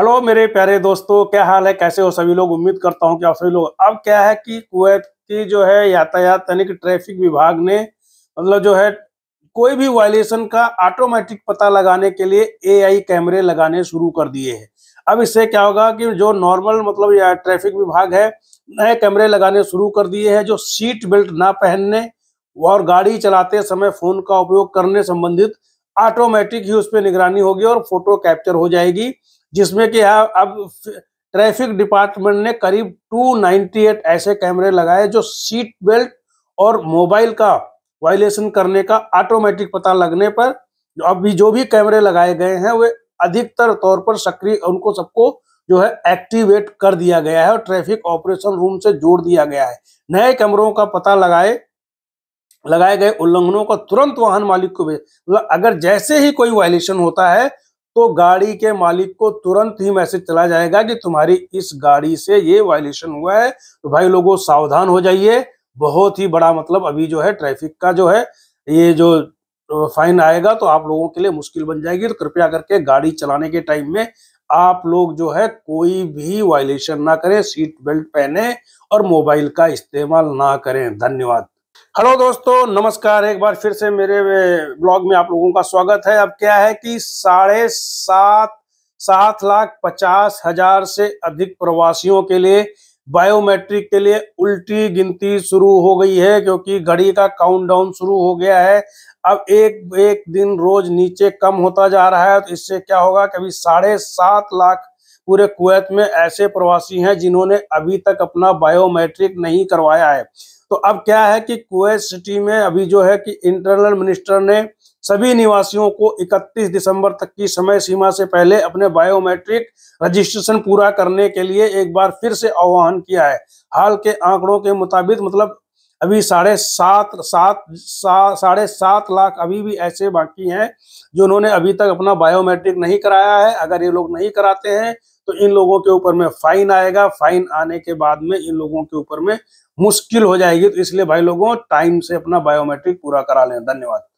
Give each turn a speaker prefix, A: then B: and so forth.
A: hello मेरे प्यारे दोस्तों क्या हाल है कैसे हो सभी लोग उम्मीद करता हूं कि आप सभी लोग अब क्या है कि कुवैत की जो है यातायात यानी कि ट्रैफिक विभाग ने मतलब जो है कोई भी वायलेशन का ऑटोमेटिक पता लगाने के लिए एआई कैमरे लगाने शुरू कर दिए हैं अब इससे क्या होगा कि जो नॉर्मल मतलब ट्रैफिक विभाग है नए कैमरे लगाने शुरू कर दिए हैं जो सीट बेल्ट ना पहनने और गाड़ी चलाते समय फोन का उपयोग करने संबंधित ऑटोमेटिक ही उस पर निगरानी होगी और फोटो कैप्चर हो जाएगी जिसमें कि अब ट्रैफिक डिपार्टमेंट ने करीब 298 ऐसे कैमरे लगाए जो सीट बेल्ट और मोबाइल का वायलेशन करने का ऑटोमेटिक पता लगने पर अभी जो भी कैमरे लगाए गए हैं वे अधिकतर तौर पर सक्रिय उनको सबको जो है एक्टिवेट कर दिया गया है और ट्रैफिक ऑपरेशन रूम से जोड़ दिया गया है नए कैमरों का पता लगाए लगाए गए उल्लंघनों का तुरंत वाहन मालिक को भेज मतलब अगर जैसे ही कोई वायलेशन होता है तो गाड़ी के मालिक को तुरंत ही मैसेज चला जाएगा कि तुम्हारी इस गाड़ी से ये वायलेशन हुआ है तो भाई लोगों सावधान हो जाइए बहुत ही बड़ा मतलब अभी जो है ट्रैफिक का जो है ये जो फाइन आएगा तो आप लोगों के लिए मुश्किल बन जाएगी तो कृपया करके गाड़ी चलाने के टाइम में आप लोग जो है कोई भी वायलेशन ना करें सीट बेल्ट पहने और मोबाइल का इस्तेमाल ना करें धन्यवाद हेलो दोस्तों नमस्कार एक बार फिर से मेरे ब्लॉग में आप लोगों का स्वागत है अब क्या है कि साढ़े सात सात लाख पचास हजार से अधिक प्रवासियों के लिए बायोमेट्रिक के लिए उल्टी गिनती शुरू हो गई है क्योंकि घड़ी का काउंटडाउन शुरू हो गया है अब एक एक दिन रोज नीचे कम होता जा रहा है तो इससे क्या होगा कि अभी साढ़े सात लाख पूरे कुवैत में ऐसे प्रवासी हैं जिन्होंने अभी तक अपना बायोमेट्रिक नहीं करवाया है तो अब क्या है कि कुवैत सिटी में अभी जो है कि इंटरनल मिनिस्टर ने सभी निवासियों को 31 दिसंबर तक की समय सीमा से पहले अपने बायोमेट्रिक रजिस्ट्रेशन पूरा करने के लिए एक बार फिर से आह्वान किया है हाल के आंकड़ों के मुताबिक मतलब अभी साढ़े सात सात सा, साढ़े सात लाख अभी भी ऐसे बाकी हैं जो उन्होंने अभी तक अपना बायोमेट्रिक नहीं कराया है अगर ये लोग नहीं कराते हैं तो इन लोगों के ऊपर में फाइन आएगा फाइन आने के बाद में इन लोगों के ऊपर में मुश्किल हो जाएगी तो इसलिए भाई लोगों टाइम से अपना बायोमेट्रिक पूरा करा लें धन्यवाद